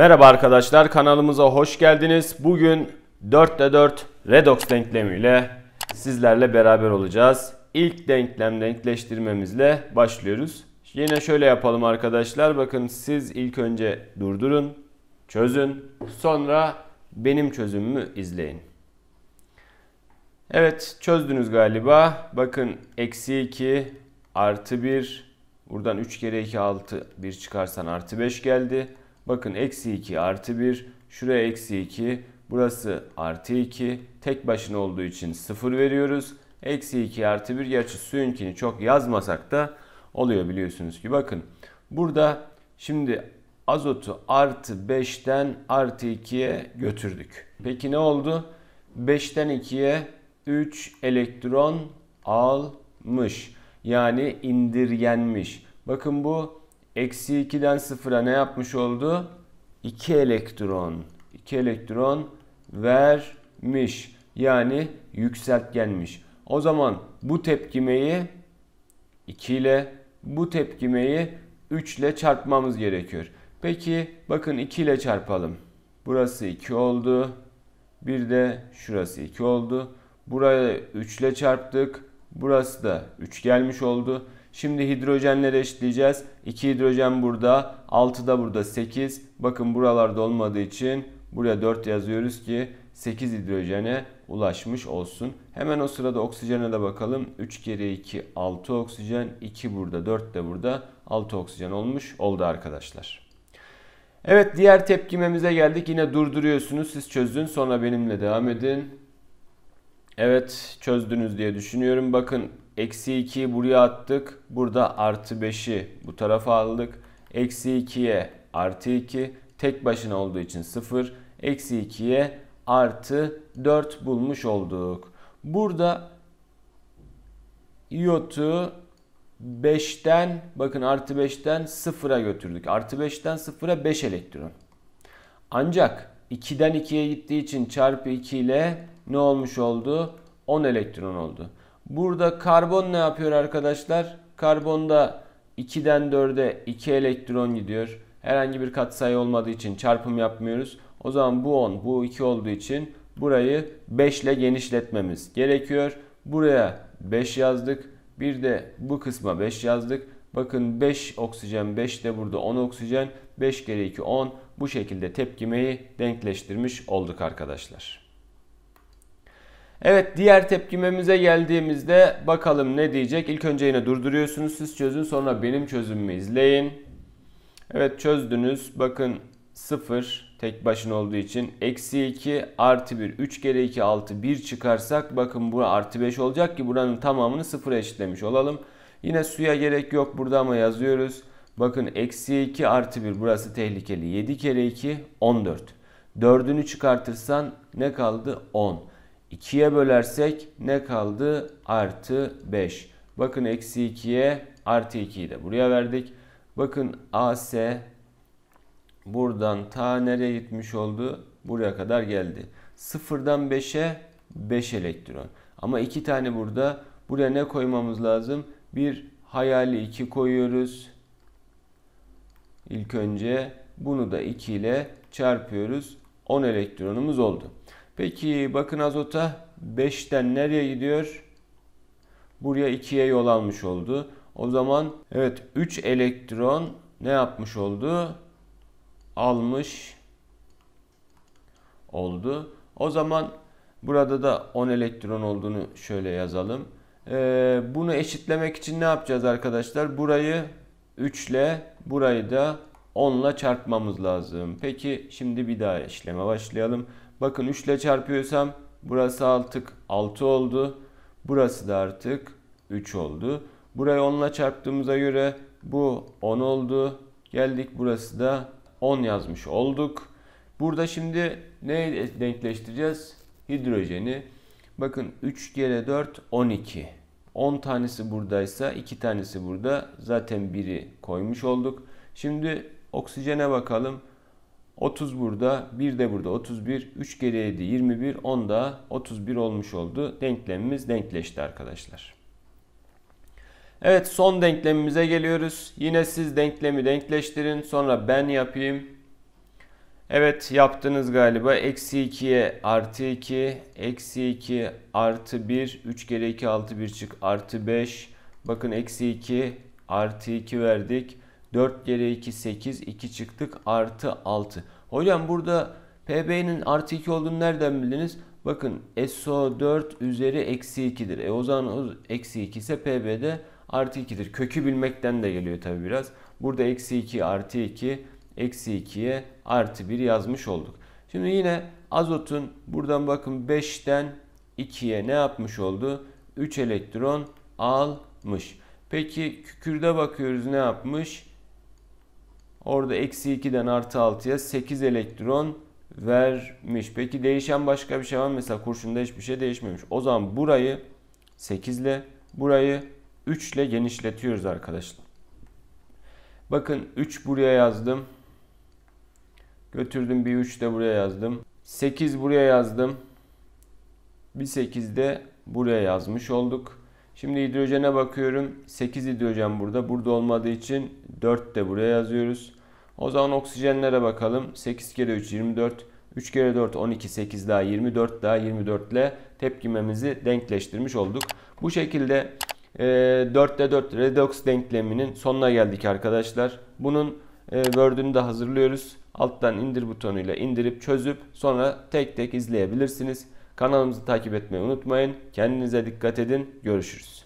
Merhaba arkadaşlar kanalımıza hoş geldiniz. Bugün 4'te 4 redox denklemiyle sizlerle beraber olacağız. İlk denklem denkleştirmemizle başlıyoruz. Yine şöyle yapalım arkadaşlar. Bakın siz ilk önce durdurun, çözün. Sonra benim çözümümü izleyin. Evet çözdünüz galiba. Bakın eksi 2 artı 1 buradan 3 kere 2 6 1 çıkarsan artı 5 geldi. Bakın eksi 2 artı 1. Şuraya eksi 2. Burası artı 2. Tek başına olduğu için 0 veriyoruz. Eksi 2 artı 1. Gerçi suyunkini çok yazmasak da oluyor biliyorsunuz ki. Bakın burada şimdi azotu artı 5'ten artı 2'ye götürdük. Peki ne oldu? 5'ten 2'ye 3 elektron almış. Yani indirgenmiş. Bakın bu Eksi 2'den 0'a ne yapmış oldu? 2 elektron. 2 elektron vermiş. Yani yükseltgenmiş. O zaman bu tepkimeyi 2 ile bu tepkimeyi 3 ile çarpmamız gerekiyor. Peki bakın 2 ile çarpalım. Burası 2 oldu. Bir de şurası 2 oldu. Buraya 3 ile çarptık. Burası da 3 gelmiş oldu. Şimdi hidrojenleri eşitleyeceğiz. 2 hidrojen burada, 6 da burada 8. Bakın buralarda olmadığı için buraya 4 yazıyoruz ki 8 hidrojene ulaşmış olsun. Hemen o sırada oksijene de bakalım. 3 kere 2 6 oksijen, 2 burada, 4 de burada 6 oksijen olmuş oldu arkadaşlar. Evet diğer tepkimemize geldik. Yine durduruyorsunuz. Siz çözdün, sonra benimle devam edin. Evet çözdünüz diye düşünüyorum. Bakın Eksi 2'yi buraya attık. Burada artı 5'i bu tarafa aldık. Eksi 2'ye artı 2. Tek başına olduğu için 0. Eksi 2'ye artı 4 bulmuş olduk. Burada iyotu 5'ten bakın artı 5'ten 0'a götürdük. Artı 5'ten 0'a 5 elektron. Ancak 2'den 2'ye gittiği için çarpı 2 ile ne olmuş oldu? 10 elektron oldu. Burada karbon ne yapıyor arkadaşlar? Karbonda 2'den 4'e 2 elektron gidiyor. Herhangi bir katsayı olmadığı için çarpım yapmıyoruz. O zaman bu 10, bu 2 olduğu için burayı 5 ile genişletmemiz gerekiyor. Buraya 5 yazdık. Bir de bu kısma 5 yazdık. Bakın 5 oksijen 5 de burada 10 oksijen 5 kere 2 10 bu şekilde tepkimeyi denkleştirmiş olduk arkadaşlar. Evet diğer tepkimemize geldiğimizde bakalım ne diyecek. İlk önce yine durduruyorsunuz siz çözün sonra benim çözümümü izleyin. Evet çözdünüz. Bakın 0 tek başına olduğu için eksi 2 artı 1 3 kere 2 6 1 çıkarsak bakın bu artı 5 olacak ki buranın tamamını 0 eşitlemiş olalım. Yine suya gerek yok burada ama yazıyoruz. Bakın eksi 2 artı 1 burası tehlikeli 7 kere 2 14. 4'ünü çıkartırsan ne kaldı 10. 2'ye bölersek ne kaldı? Artı 5. Bakın eksi 2'ye artı 2'yi de buraya verdik. Bakın AS buradan ta nereye gitmiş oldu? Buraya kadar geldi. 0'dan 5'e 5 elektron. Ama 2 tane burada. Buraya ne koymamız lazım? Bir hayali 2 koyuyoruz. İlk önce bunu da 2 ile çarpıyoruz. 10 elektronumuz oldu. Peki bakın azota 5'ten nereye gidiyor? Buraya 2'ye yol almış oldu. O zaman evet 3 elektron ne yapmış oldu? Almış oldu. O zaman burada da 10 elektron olduğunu şöyle yazalım. Ee, bunu eşitlemek için ne yapacağız arkadaşlar? Burayı 3 ile burayı da 10 ile çarpmamız lazım. Peki şimdi bir daha işleme başlayalım. Bakın 3 ile çarpıyorsam burası artık 6 oldu. Burası da artık 3 oldu. Burayı 10 ile çarptığımıza göre bu 10 oldu. Geldik burası da 10 yazmış olduk. Burada şimdi neyi denkleştireceğiz? Hidrojeni. Bakın 3 kere 4 12. 10 tanesi buradaysa 2 tanesi burada. Zaten biri koymuş olduk. Şimdi oksijene bakalım. 30 burada, 1 de burada 31, 3 kere 7 21, 10 da 31 olmuş oldu. Denklemimiz denkleşti arkadaşlar. Evet son denklemimize geliyoruz. Yine siz denklemi denkleştirin. Sonra ben yapayım. Evet yaptınız galiba. Eksi 2'ye artı 2. Eksi 2 artı 1. 3 kere 2 6 1 çık artı 5. Bakın eksi 2 artı 2 verdik. 4 kere 2 8 2 çıktık artı 6. Hocam burada PB'nin artı 2 olduğunu nereden bildiniz? Bakın SO4 üzeri eksi 2'dir. E o zaman o eksi 2 ise PB'de artı 2'dir. Kökü bilmekten de geliyor tabi biraz. Burada eksi 2 artı 2 eksi 2'ye artı 1 yazmış olduk. Şimdi yine azotun buradan bakın 5'ten 2'ye ne yapmış oldu? 3 elektron almış. Peki kükürde bakıyoruz ne yapmış? Orada eksi 2'den artı 6'ya 8 elektron vermiş. Peki değişen başka bir şey var mı? Mesela kurşunda hiçbir şey değişmemiş. O zaman burayı 8 ile burayı 3 ile genişletiyoruz arkadaşlar. Bakın 3 buraya yazdım. Götürdüm bir 3 de buraya yazdım. 8 buraya yazdım. Bir 8 de buraya yazmış olduk. Şimdi hidrojene bakıyorum. 8 hidrojen burada. Burada olmadığı için 4 de buraya yazıyoruz. O zaman oksijenlere bakalım. 8 kere 3 24. 3 kere 4 12 8 daha 24 daha 24 ile tepkimemizi denkleştirmiş olduk. Bu şekilde e, 4'te 4 redox denkleminin sonuna geldik arkadaşlar. Bunun e, Word'ünü de hazırlıyoruz. Alttan indir butonuyla indirip çözüp sonra tek tek izleyebilirsiniz. Kanalımızı takip etmeyi unutmayın. Kendinize dikkat edin. Görüşürüz.